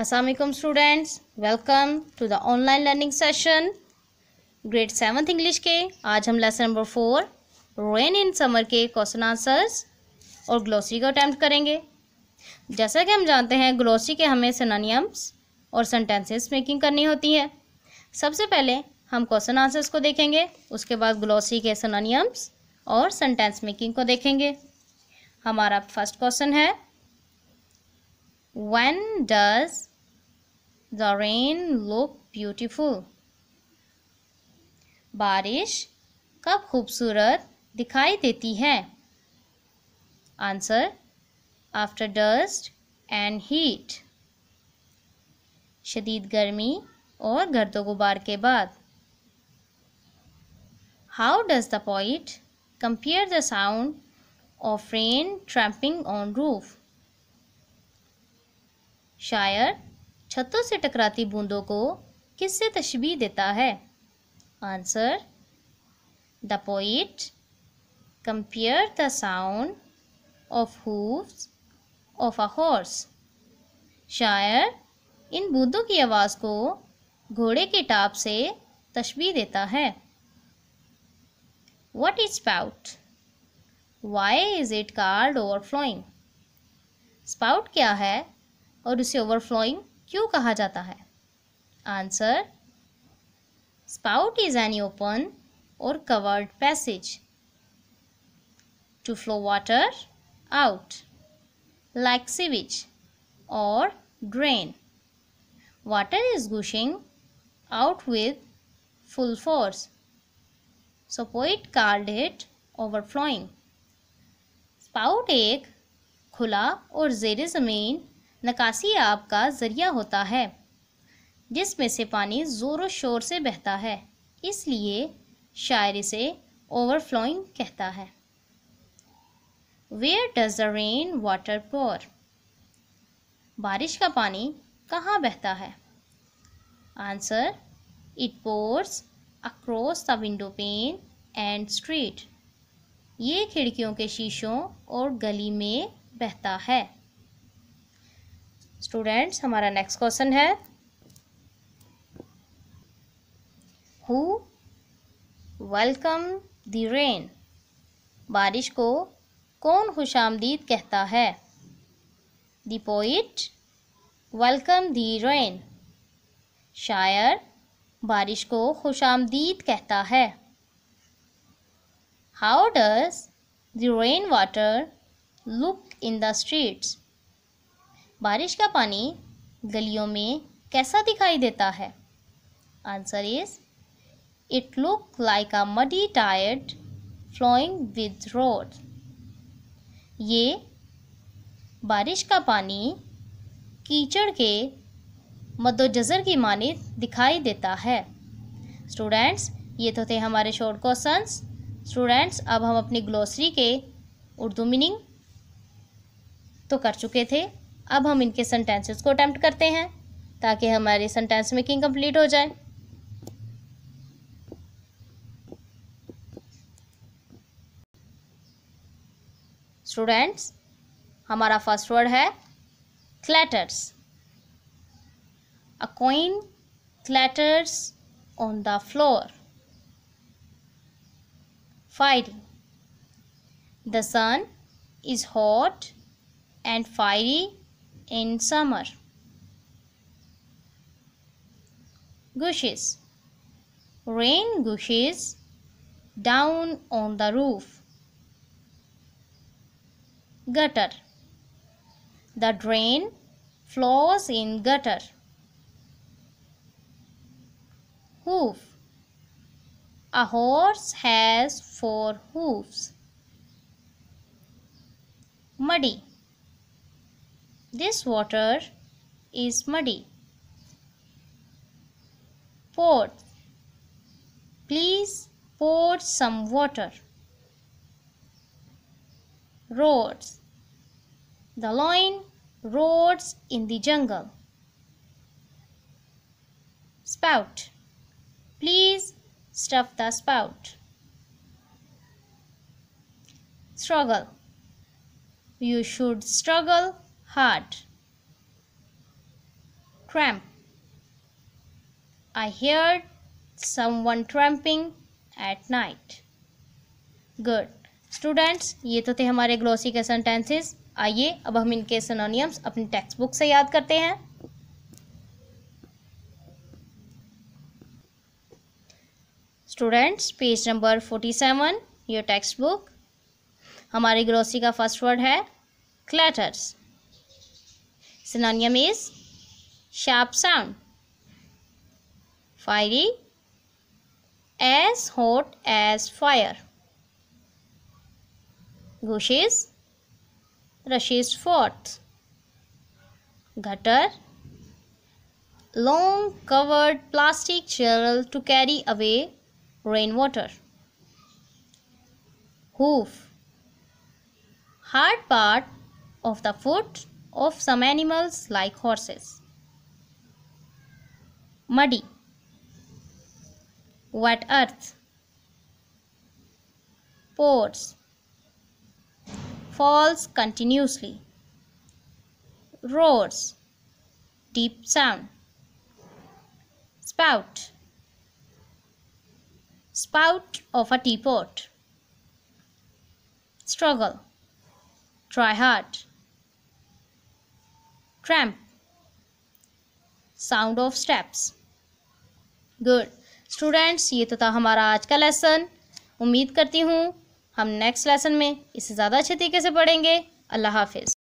Assalamualaikum students welcome to the online learning session grade seventh English के आज हम lesson number four rain in summer के question answers और glossary का attempt करेंगे जैसा कि हम जानते हैं ग्लोसरी के हमें सनानियम्स और सेंटेंसेस मेकिंग करनी होती है सबसे पहले हम क्वेश्चन आंसर्स को देखेंगे उसके बाद ग्लोसरी के सनानियम्स और सेंटेंस मेकिंग को देखेंगे हमारा फर्स्ट क्वेश्चन है When does the rain look beautiful? बारिश कब खूबसूरत दिखाई देती है answer after dust and heat शदीद गर्मी और गर्दो गुबार के बाद how does the poet compare the sound of rain trampling on roof शायर छतों से टकराती बूंदों को किससे तशबी देता है answer the poet compare the sound of hooves of a horse शायर इन बूंदों की आवाज़ को घोड़े के टाप से तशबी देता है what is spout why is it called overflowing spout क्या है और इसे ओवरफ्लोइंग क्यों कहा जाता है answer spout is an open और covered passage to flow water out like sewage और drain water is gushing out with full force so poet called it overflowing spout एक खुला और जेर जमीन नकासी आब का ज़रिया होता है जिसमें से पानी ज़ोरों शोर से बहता है इसलिए शायर इसे ओवरफ्लोइंग कहता है where does the rain water pour बारिश का पानी कहाँ बहता है answer it pours across the window pane and street ये खिड़कियों के शीशों और गली में बहता है स्टूडेंट्स हमारा नेक्स्ट क्वेश्चन है हु वेलकम द रेन बारिश को कौन खुशामदीद कहता है the poet welcome the rain शायर बारिश को खुशामदीद कहता है how does the rain water look in the streets बारिश का पानी गलियों में कैसा दिखाई देता है answer is it look like a muddy टायर्ड फ्लोइंग विद रोड ये बारिश का पानी कीचड़ के मदोजर की माने दिखाई देता है स्टूडेंट्स ये तो थे हमारे शॉर्ट क्वेश्चंस स्टूडेंट्स अब हम अपनी ग्लोसरी के उर्दू मीनिंग तो कर चुके थे अब हम इनके सेंटेंसेस को अटैम्प्ट करते हैं ताकि हमारी सेंटेंस मेकिंग कंप्लीट हो जाए स्टूडेंट्स हमारा फर्स्ट वर्ड है clatters a coin clatters on the floor fiery the sun is hot and fiery in summer. Gushes. Rain gushes down on the roof. Gutter. The drain flows in gutter. Hoof. A horse has four hoofs. Muddy. This water is muddy. Pour. Please pour some water. Roads. The lion roads in the jungle. Spout. Please stuff the spout. Struggle. You should struggle hard tramp i heard someone tramping at night good students ye to the hamare glossy ke sentences aaiye ab hum inke synonyms apni textbook se yaad karte hain students page number forty seven your text book हमारी glossary का first word है clatters Synonym is sharp sound. Fiery, as hot as fire. Gushes, rushes forth. Gutter, long covered plastic shell to carry away rainwater. Hoof, hard part of the foot of some animals like horses. Muddy. Wet earth. Pours. Falls continuously. Roars. Deep sound. Spout. Spout of a teapot. Struggle. Try hard. tramp sound of steps good students ये तो था हमारा आज का lesson उम्मीद करती हूँ हम नेक्स्ट लेसन में इसे ज़्यादा अच्छे तरीके से पढ़ेंगे अल्लाह हाफिज़